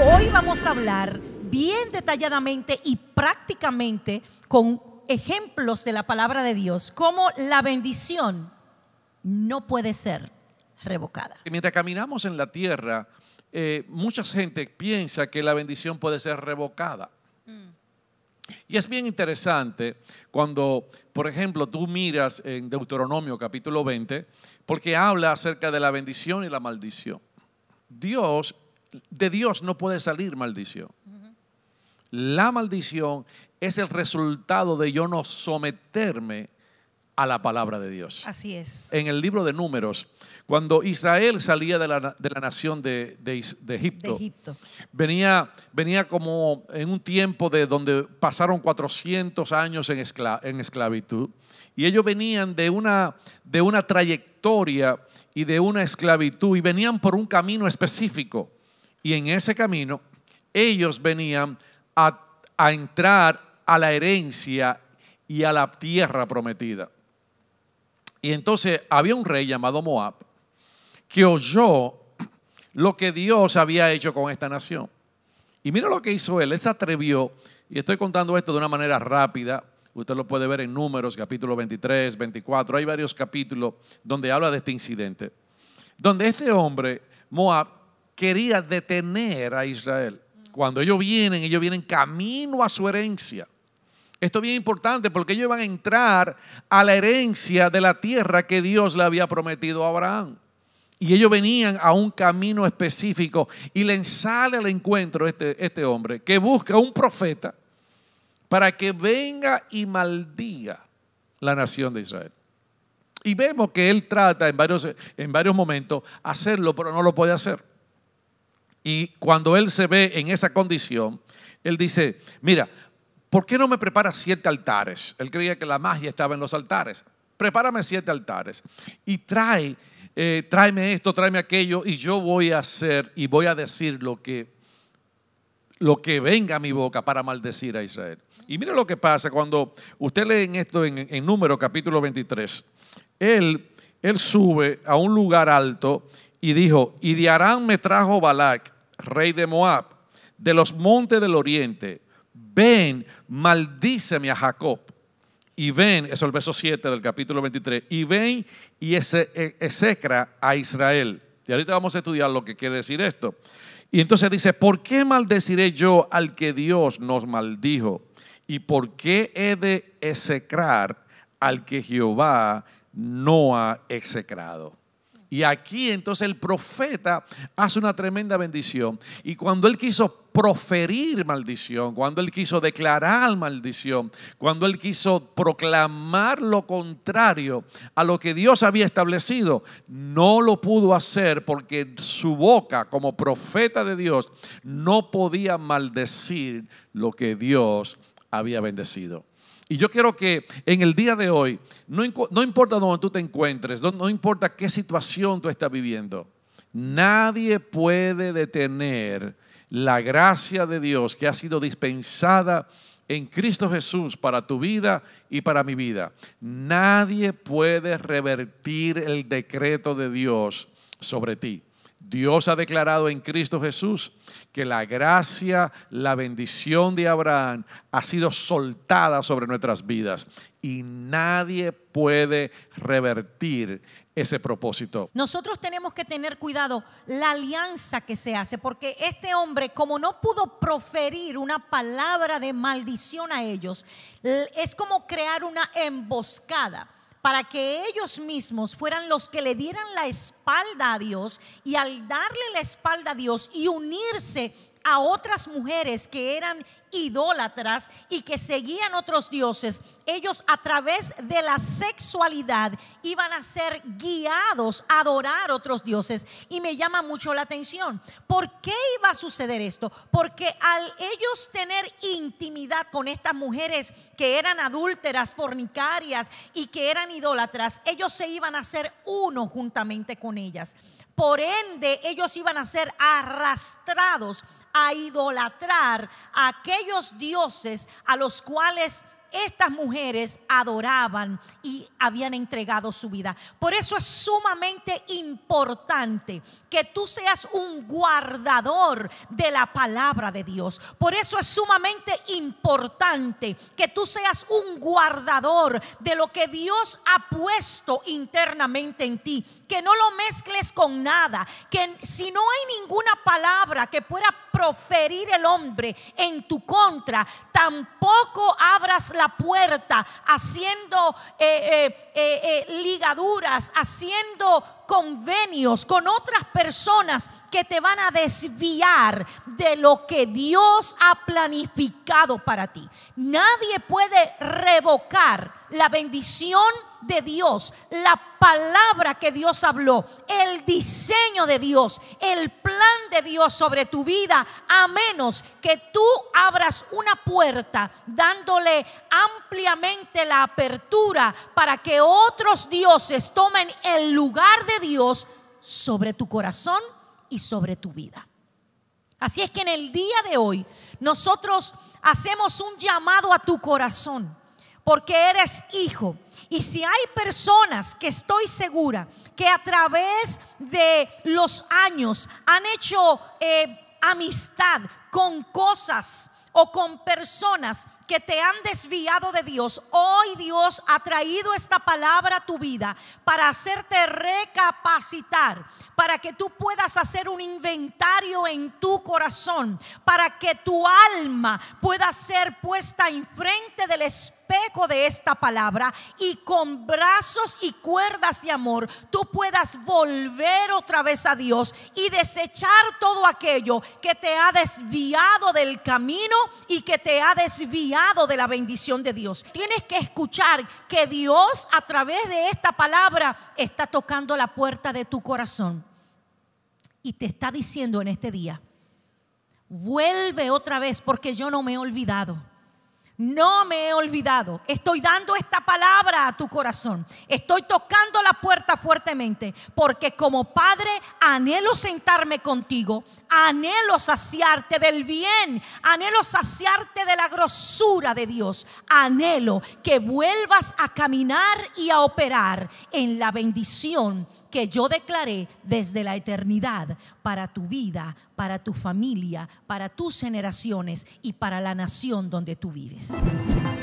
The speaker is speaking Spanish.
Hoy vamos a hablar bien detalladamente y prácticamente con ejemplos de la palabra de Dios, cómo la bendición no puede ser revocada. Mientras caminamos en la tierra, eh, mucha gente piensa que la bendición puede ser revocada. Y es bien interesante cuando, por ejemplo, tú miras en Deuteronomio capítulo 20, porque habla acerca de la bendición y la maldición. Dios, de Dios no puede salir maldición. La maldición es el resultado de yo no someterme a la palabra de Dios. Así es. En el libro de números, cuando Israel salía de la, de la nación de, Egipto, Venía, venía como en un tiempo de donde pasaron 400 años en, en esclavitud, y ellos venían de una, de una trayectoria y de una esclavitud, y venían por un camino específico, y en ese camino ellos venían a entrar a la herencia y a la tierra prometida. Y entonces había un rey llamado Moab que oyó lo que Dios había hecho con esta nación. Y mira lo que hizo él, él se atrevió, y estoy contando esto de una manera rápida, usted lo puede ver en números, capítulo 23, 24, hay varios capítulos donde habla de este incidente, donde este hombre, Moab, quería detener a Israel. Cuando ellos vienen, ellos vienen camino a su herencia. Esto es bien importante porque ellos van a entrar a la herencia de la tierra que Dios le había prometido a Abraham. Y ellos venían a un camino específico y le sale al encuentro este, este hombre que busca un profeta para que venga y maldiga la nación de Israel. Y vemos que él trata en varios, en varios momentos hacerlo, pero no lo puede hacer. Y cuando él se ve en esa condición, él dice, mira, ¿por qué no me preparas siete altares? Él creía que la magia estaba en los altares. Prepárame siete altares y trae, eh, tráeme esto, tráeme aquello y yo voy a hacer y voy a decir lo que, lo que venga a mi boca para maldecir a Israel. Y mire lo que pasa cuando usted en esto en, Número capítulo 23. Él, él sube a un lugar alto y dijo, y de Arán me trajo Balac, rey de Moab, de los montes del oriente, ven, maldíceme a Jacob. Y ven, eso es el verso 7 del capítulo 23, y ven y e, execra a Israel. Y ahorita vamos a estudiar lo que quiere decir esto. Y entonces dice, ¿por qué maldeciré yo al que Dios nos maldijo? ¿Y por qué he de execrar al que Jehová no ha execrado? Y aquí entonces el profeta hace una tremenda bendición. Y cuando él quiso proferir maldición, cuando él quiso declarar maldición, cuando él quiso proclamar lo contrario a lo que Dios había establecido, no lo pudo hacer porque su boca como profeta de Dios no podía maldecir lo que Dios había bendecido. Y yo quiero que en el día de hoy, no, importa dónde tú te encuentres, no, no importa qué situación tú estás viviendo, nadie puede detener la gracia de Dios que ha sido dispensada en Cristo Jesús para tu vida y para mi vida. Nadie puede revertir el decreto de Dios sobre ti. Dios ha declarado en Cristo Jesús que la gracia, la bendición de Abraham ha sido soltada sobre nuestras vidas y nadie puede revertir ese propósito. Nosotros tenemos que tener cuidado la alianza que se hace, porque este hombre, como no pudo proferir una palabra de maldición a ellos, es como crear una emboscada para que ellos mismos fueran los que le dieran la espalda a Dios y al darle la espalda a Dios y unirse a otras mujeres que eran idólatras y que seguían otros dioses, ellos a través de la sexualidad iban a ser guiados a adorar otros dioses. Y me llama mucho la atención. ¿Por qué iba a suceder esto? Porque al ellos tener intimidad con estas mujeres que eran adúlteras, fornicarias y que eran idólatras, ellos se iban a hacer uno juntamente con ellas. Por ende, ellos iban a ser arrastrados a idolatrar a aquellos dioses a los cuales estas mujeres adoraban y habían entregado su vida. Por eso es sumamente importante que tú seas un guardador de la palabra de Dios. Por eso es sumamente importante que tú seas un guardador de lo que Dios ha puesto internamente en ti. Que no lo mezcles con nada. Que si no hay ninguna palabra que pueda proferir el hombre en tu contra, tampoco abras la puerta haciendo eh, eh, eh, ligaduras, haciendo convenios con otras personas que te van a desviar de lo que Dios ha planificado para ti. Nadie puede revocar la bendición de Dios, la palabra que Dios habló, el diseño de Dios, el plan de Dios sobre tu vida, a menos que tú abras una puerta dándole ampliamente la apertura para que otros dioses tomen el lugar de Dios sobre tu corazón y sobre tu vida. Así es que en el día de hoy nosotros hacemos un llamado a tu corazón porque eres hijo. Y si hay personas que estoy segura que a través de los años han hecho eh, amistad con cosas o con personas que te han desviado de Dios, hoy Dios ha traído esta palabra a tu vida para hacerte recapacitar, para que tú puedas hacer un inventario en tu corazón, para que tu alma pueda ser puesta enfrente del espejo de esta palabra y con brazos y cuerdas de amor tú puedas volver otra vez a Dios y desechar todo aquello que te ha desviado desviado del camino y que te ha desviado de la bendición de Dios. Tienes que escuchar que Dios a través de esta palabra está tocando la puerta de tu corazón y te está diciendo en este día, vuelve otra vez porque yo no me he olvidado. No me he olvidado. Estoy dando esta palabra a tu corazón. Estoy tocando la puerta fuertemente. Porque como padre anhelo sentarme contigo. Anhelo saciarte del bien. Anhelo saciarte de la grosura de Dios. Anhelo que vuelvas a caminar y a operar en la bendición que yo declaré desde la eternidad para tu vida, para tu familia, para tus generaciones y para la nación donde tú vives. Peace.